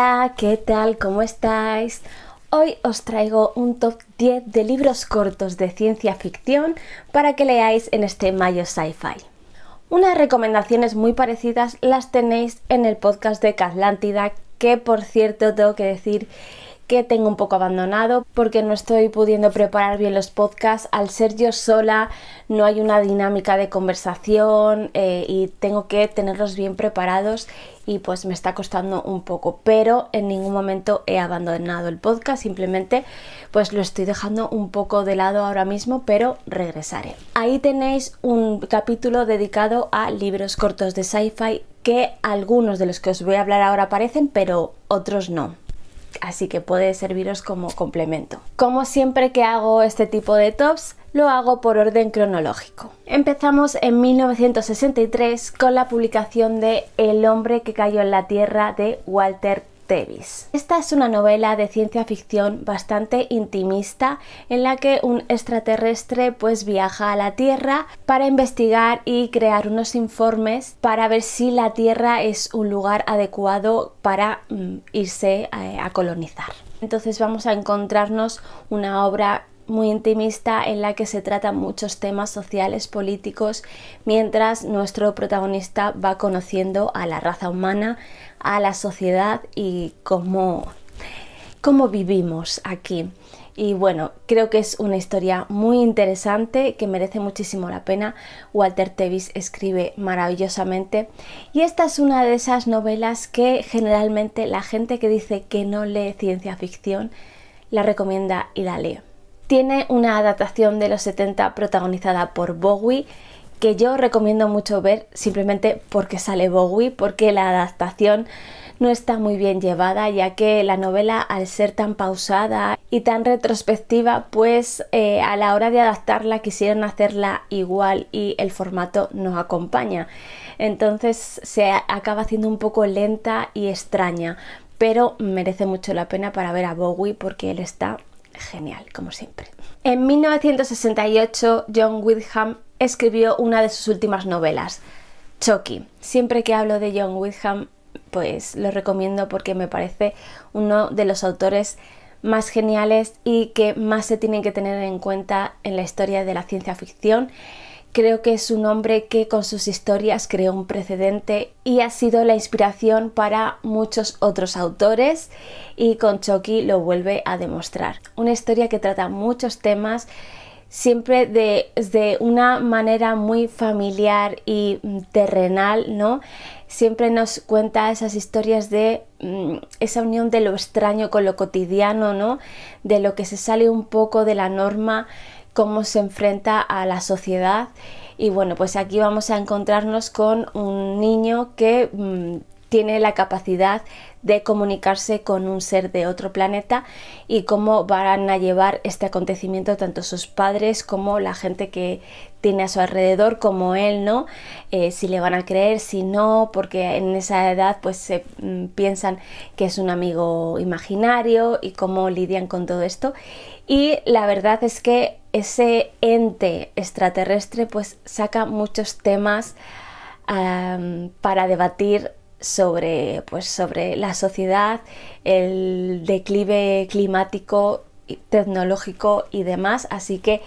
Hola, ¿qué tal? ¿Cómo estáis? Hoy os traigo un top 10 de libros cortos de ciencia ficción para que leáis en este Mayo Sci-Fi. Unas recomendaciones muy parecidas las tenéis en el podcast de Catlántida, que por cierto tengo que decir que tengo un poco abandonado porque no estoy pudiendo preparar bien los podcasts. Al ser yo sola no hay una dinámica de conversación eh, y tengo que tenerlos bien preparados y pues me está costando un poco. Pero en ningún momento he abandonado el podcast, simplemente pues lo estoy dejando un poco de lado ahora mismo, pero regresaré. Ahí tenéis un capítulo dedicado a libros cortos de sci-fi que algunos de los que os voy a hablar ahora aparecen, pero otros no así que puede serviros como complemento. Como siempre que hago este tipo de tops, lo hago por orden cronológico. Empezamos en 1963 con la publicación de El hombre que cayó en la tierra de Walter esta es una novela de ciencia ficción bastante intimista en la que un extraterrestre pues viaja a la Tierra para investigar y crear unos informes para ver si la Tierra es un lugar adecuado para mm, irse a, eh, a colonizar. Entonces vamos a encontrarnos una obra muy intimista en la que se tratan muchos temas sociales, políticos, mientras nuestro protagonista va conociendo a la raza humana, a la sociedad y cómo, cómo vivimos aquí. Y bueno, creo que es una historia muy interesante que merece muchísimo la pena. Walter Tevis escribe maravillosamente. Y esta es una de esas novelas que generalmente la gente que dice que no lee ciencia ficción la recomienda y la lee. Tiene una adaptación de los 70 protagonizada por Bowie que yo recomiendo mucho ver simplemente porque sale Bowie, porque la adaptación no está muy bien llevada, ya que la novela, al ser tan pausada y tan retrospectiva, pues eh, a la hora de adaptarla quisieron hacerla igual y el formato nos acompaña. Entonces se acaba haciendo un poco lenta y extraña, pero merece mucho la pena para ver a Bowie porque él está genial, como siempre. En 1968, John Wyndham escribió una de sus últimas novelas, Chucky. Siempre que hablo de John Wyndham, pues lo recomiendo porque me parece uno de los autores más geniales y que más se tienen que tener en cuenta en la historia de la ciencia ficción. Creo que es un hombre que con sus historias creó un precedente y ha sido la inspiración para muchos otros autores y con Chucky lo vuelve a demostrar. Una historia que trata muchos temas siempre de, una manera muy familiar y mm, terrenal, ¿no? Siempre nos cuenta esas historias de mm, esa unión de lo extraño con lo cotidiano, ¿no? De lo que se sale un poco de la norma, cómo se enfrenta a la sociedad. Y bueno, pues aquí vamos a encontrarnos con un niño que mm, tiene la capacidad de comunicarse con un ser de otro planeta y cómo van a llevar este acontecimiento tanto sus padres como la gente que tiene a su alrededor como él, ¿no? Eh, si le van a creer, si no, porque en esa edad pues se mm, piensan que es un amigo imaginario y cómo lidian con todo esto. Y la verdad es que ese ente extraterrestre pues saca muchos temas para debatir pues, sobre, la sociedad, el declive climático, tecnológico y demás. Así que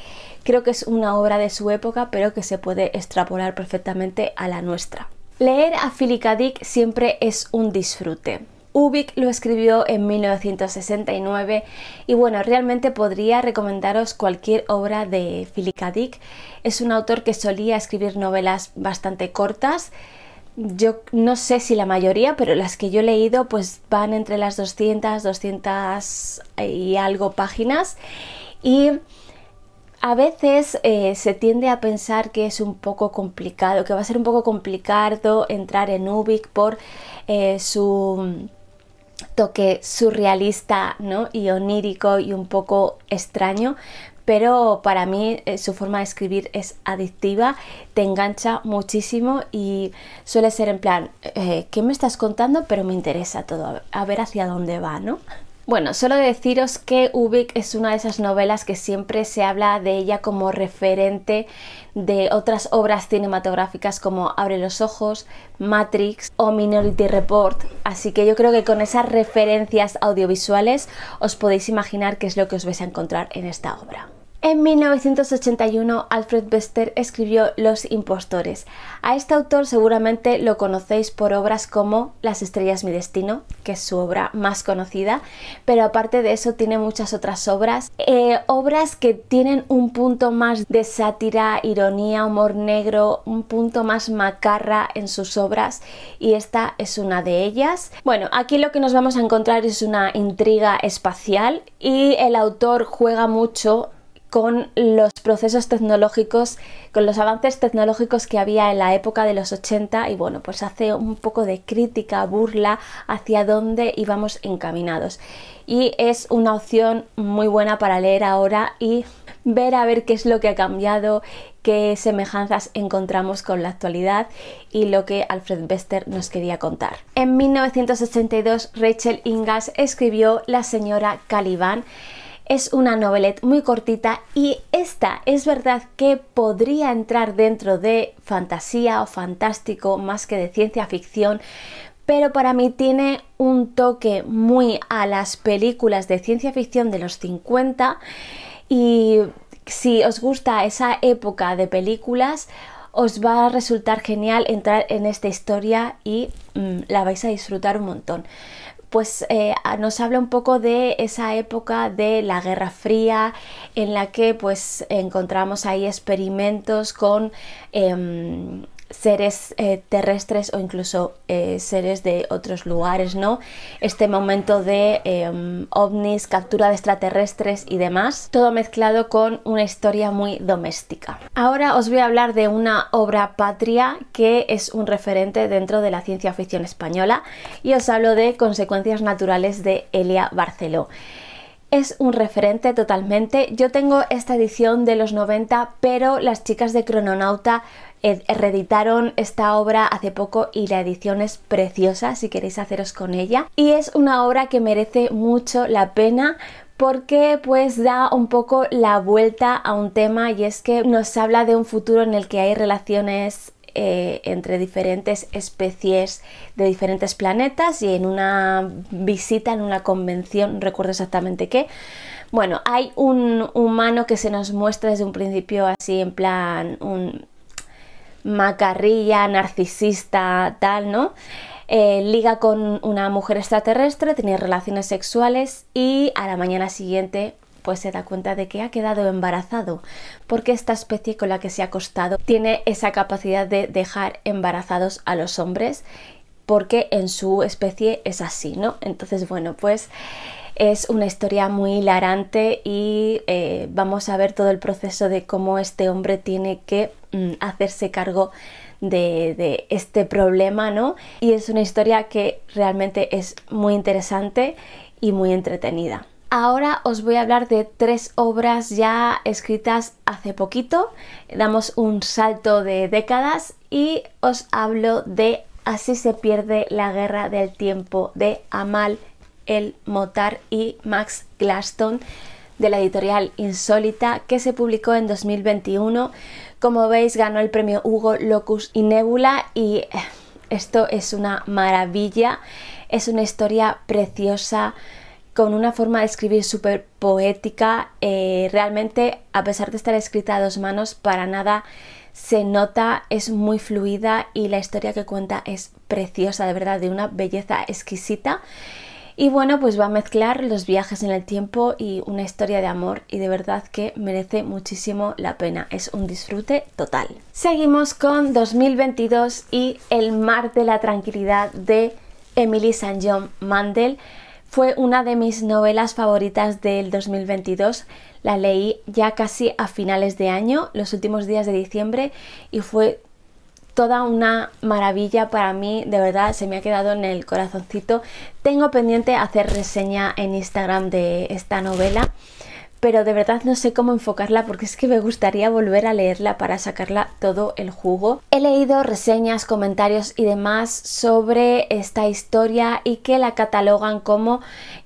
creo que es una obra de su época, pero que se puede extrapolar perfectamente a la nuestra. Leer a Philip Dick siempre es un disfrute. Ubik lo escribió en 1969 y bueno, realmente podría recomendaros cualquier obra de Philip Dick. Es un autor que solía escribir novelas bastante cortas, yo no sé si la mayoría, pero las que yo he leído pues van entre las 200, 200 y algo páginas y a veces eh, se tiende a pensar que es un poco complicado, que va a ser un poco complicado entrar en Ubik por eh, su toque surrealista ¿no? y onírico y un poco extraño, pero para mí eh, su forma de escribir es adictiva, te engancha muchísimo y suele ser en plan, eh, eh ¿qué me estás contando? Pero me interesa todo, a ver hacia dónde va, ¿no? Bueno, solo deciros que Ubik es una de esas novelas que siempre se habla de ella como referente de otras obras cinematográficas como Abre los ojos, Matrix o Minority Report, así que yo creo que con esas referencias audiovisuales os podéis imaginar qué es lo que os vais a encontrar en esta obra. En 1981 Alfred Bester escribió Los impostores. A este autor seguramente lo conocéis por obras como Las estrellas mi destino, que es su obra más conocida, pero aparte de eso tiene muchas otras obras, eh, obras que tienen un punto más de sátira, ironía, humor negro, un punto más macarra en sus obras y esta es una de ellas. Bueno, aquí lo que nos vamos a encontrar es una intriga espacial y el autor juega mucho con los procesos tecnológicos, con los avances tecnológicos que había en la época de los 80 y bueno, pues hace un poco de crítica, burla hacia dónde íbamos encaminados. Y es una opción muy buena para leer ahora y ver a ver qué es lo que ha cambiado, qué semejanzas encontramos con la actualidad y lo que Alfred Bester nos quería contar. En 1982 Rachel Ingas escribió La señora Caliban es una novelette muy cortita y esta es verdad que podría entrar dentro de fantasía o fantástico más que de ciencia ficción, pero para mí tiene un toque muy a las películas de ciencia ficción de los 50 y si os gusta esa época de películas, os va a resultar genial entrar en esta historia y mm, la vais a disfrutar un montón pues eh, nos habla un poco de esa época de la Guerra Fría en la que pues encontramos ahí experimentos con em, seres eh, terrestres o incluso eh, seres de otros lugares, ¿no? Este momento de em, ovnis, captura de extraterrestres y demás, todo mezclado con una historia muy doméstica. Ahora os voy a hablar de una obra patria que es un referente dentro de la ciencia ficción española y os hablo de Consecuencias Naturales de Elia Barceló es un referente totalmente. Yo tengo esta edición de los 90, pero las chicas de Crononauta eh, reeditaron esta obra hace poco y la edición es preciosa si queréis haceros con ella. Y es una obra que merece mucho la pena porque pues da un poco la vuelta a un tema y es que nos habla de un futuro en el que hay relaciones eh, entre diferentes especies de diferentes planetas y en una visita, en una convención, recuerdo exactamente qué. Bueno, hay un humano que se nos muestra desde un principio así en plan un macarrilla, narcisista, tal, ¿no? Eh, liga con una mujer extraterrestre, tiene relaciones sexuales y a la mañana siguiente pues se da cuenta de que ha quedado embarazado, porque esta especie con la que se ha acostado tiene esa capacidad de dejar embarazados a los hombres, porque en su especie es así, ¿no? Entonces, bueno, pues es una historia muy hilarante y eh, vamos a ver todo el proceso de cómo este hombre tiene que mm, hacerse cargo de, este problema, ¿no? Y es una historia que realmente es muy interesante y muy entretenida. Ahora os voy a hablar de tres obras ya escritas hace poquito. Damos un salto de décadas y os hablo de Así se pierde la guerra del tiempo de Amal El Motar y Max Glaston de la editorial Insólita que se publicó en 2021. Como veis ganó el premio Hugo Locus y Nebula y eh, esto es una maravilla, es una historia preciosa con una forma de escribir súper poética. Eh, realmente, a pesar de estar escrita a dos manos, para nada se nota, es muy fluida y la historia que cuenta es preciosa, de verdad, de una belleza exquisita. Y bueno, pues va a mezclar los viajes en el tiempo y una historia de amor y de verdad que merece muchísimo la pena. Es un disfrute total. Seguimos con 2022 y El mar de la tranquilidad de Emily St. John Mandel. Fue una de mis novelas favoritas del 2022. La leí ya casi a finales de año, los últimos días de diciembre, y fue toda una maravilla para mí, de verdad se me ha quedado en el corazoncito. Tengo pendiente hacer reseña en Instagram de esta novela pero de verdad no sé cómo enfocarla porque es que me gustaría volver a leerla para sacarla todo el jugo. He leído reseñas, comentarios y demás sobre esta historia y que la catalogan como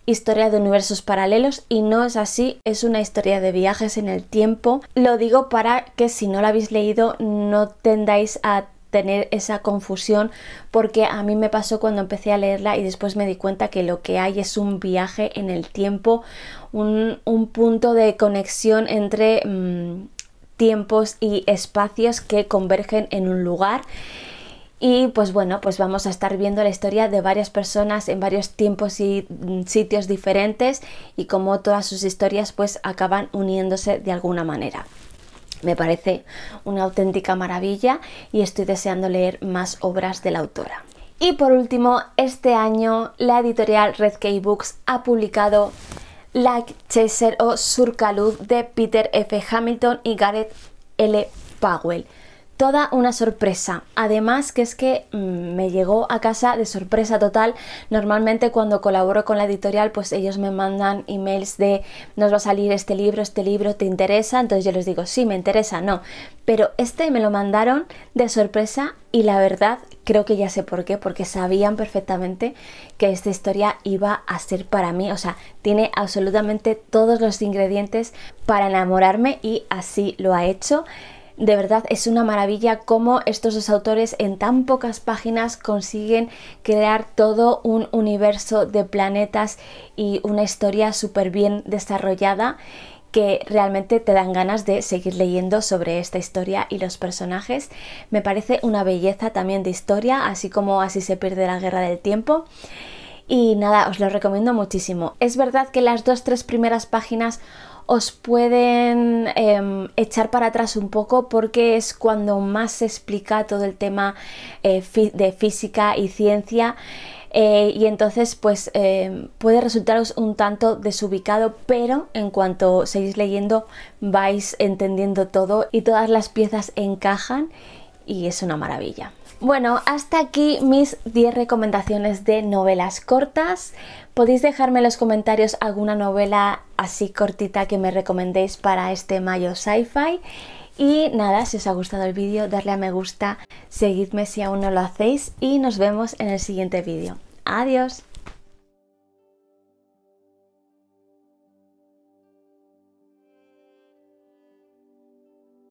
historia de universos paralelos y no es así, es una historia de viajes en el tiempo. Lo digo para que si no la habéis leído no tendáis a tener esa confusión porque a mí me pasó cuando empecé a leerla y después me di cuenta que lo que hay es un viaje en el tiempo, un, punto de conexión entre mm, tiempos y espacios que convergen en un lugar. Y pues bueno, pues vamos a estar viendo la historia de varias personas en varios tiempos y mm, sitios diferentes y cómo todas sus historias pues acaban uniéndose de alguna manera. Me parece una auténtica maravilla y estoy deseando leer más obras de la autora. Y por último, este año la editorial Red K Books ha publicado Like Chaser o Surcaluz de Peter F. Hamilton y Gareth L. Powell toda una sorpresa. Además que es que mm, me llegó a casa de sorpresa total. Normalmente cuando colaboro con la editorial, pues ellos me mandan emails de nos va a salir este libro, este libro, ¿te interesa? Entonces yo les digo, sí, me interesa, no. Pero este me lo mandaron de sorpresa y la verdad creo que ya sé por qué, porque sabían perfectamente que esta historia iba a ser para mí, o sea, tiene absolutamente todos los ingredientes para enamorarme y así lo ha hecho. De verdad es una maravilla cómo estos dos autores en tan pocas páginas consiguen crear todo un universo de planetas y una historia súper bien desarrollada que realmente te dan ganas de seguir leyendo sobre esta historia y los personajes. Me parece una belleza también de historia, así como así se pierde la guerra del tiempo. Y nada, os lo recomiendo muchísimo. Es verdad que las dos, tres primeras páginas os pueden em, echar para atrás un poco porque es cuando más se explica todo el tema eh, de física y ciencia eh, y entonces pues em, puede resultaros un tanto desubicado pero en cuanto seguís leyendo vais entendiendo todo y todas las piezas encajan y es una maravilla. Bueno, hasta aquí mis 10 recomendaciones de novelas cortas. Podéis dejarme en los comentarios alguna novela así cortita que me recomendéis para este mayo sci-fi. Y nada, si os ha gustado el vídeo, darle a me gusta, seguidme si aún no lo hacéis y nos vemos en el siguiente vídeo. Adiós.